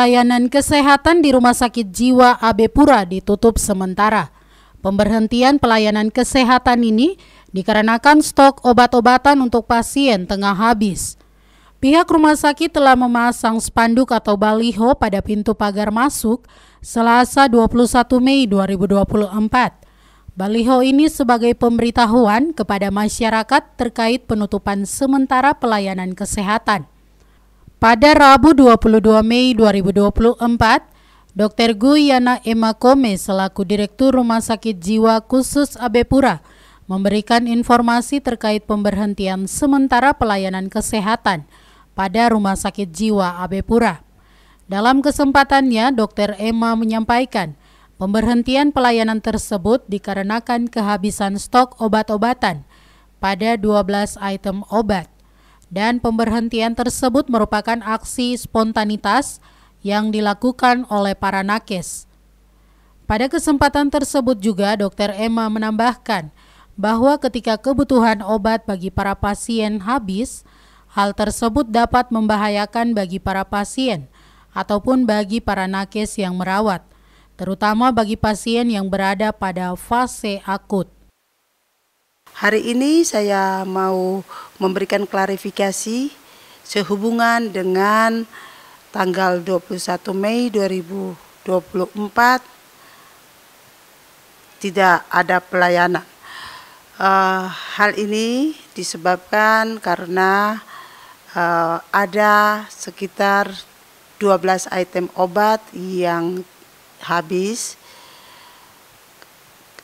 Layanan kesehatan di Rumah Sakit Jiwa AB Pura ditutup sementara. Pemberhentian pelayanan kesehatan ini dikarenakan stok obat-obatan untuk pasien tengah habis. Pihak rumah sakit telah memasang spanduk atau baliho pada pintu pagar masuk Selasa 21 Mei 2024. Baliho ini sebagai pemberitahuan kepada masyarakat terkait penutupan sementara pelayanan kesehatan. Pada Rabu 22 Mei 2024, Dr. Guyana Emma Kome selaku Direktur Rumah Sakit Jiwa Khusus Abepura memberikan informasi terkait pemberhentian sementara pelayanan kesehatan pada Rumah Sakit Jiwa Abepura. Dalam kesempatannya, Dr. Emma menyampaikan pemberhentian pelayanan tersebut dikarenakan kehabisan stok obat-obatan pada 12 item obat dan pemberhentian tersebut merupakan aksi spontanitas yang dilakukan oleh para nakes. Pada kesempatan tersebut juga Dr. Emma menambahkan bahwa ketika kebutuhan obat bagi para pasien habis, hal tersebut dapat membahayakan bagi para pasien ataupun bagi para nakes yang merawat, terutama bagi pasien yang berada pada fase akut. Hari ini saya mau memberikan klarifikasi sehubungan dengan tanggal 21 Mei 2024 tidak ada pelayanan. Uh, hal ini disebabkan karena uh, ada sekitar 12 item obat yang habis.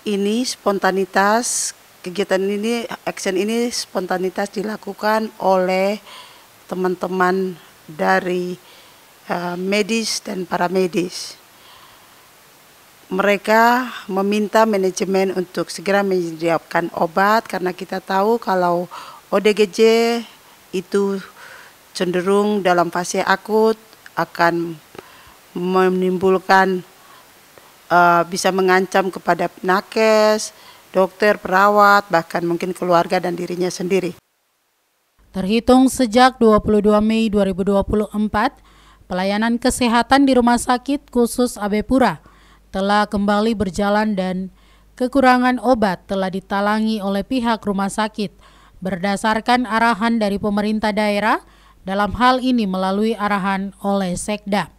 Ini spontanitas kegiatan ini action ini spontanitas dilakukan oleh teman-teman dari uh, medis dan para medis. Mereka meminta manajemen untuk segera menyediakan obat karena kita tahu kalau ODGJ itu cenderung dalam fase akut akan menimbulkan uh, bisa mengancam kepada nakes, dokter, perawat, bahkan mungkin keluarga dan dirinya sendiri. Terhitung sejak 22 Mei 2024, pelayanan kesehatan di Rumah Sakit Khusus Abepura telah kembali berjalan dan kekurangan obat telah ditalangi oleh pihak rumah sakit berdasarkan arahan dari pemerintah daerah dalam hal ini melalui arahan oleh Sekda.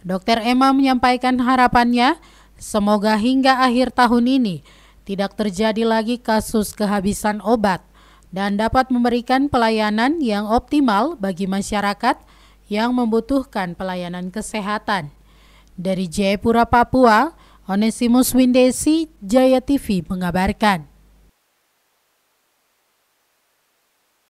Dokter Emma menyampaikan harapannya semoga hingga akhir tahun ini tidak terjadi lagi kasus kehabisan obat dan dapat memberikan pelayanan yang optimal bagi masyarakat yang membutuhkan pelayanan kesehatan. Dari Jayapura, Papua, Onesimus Windesi, Jaya TV mengabarkan.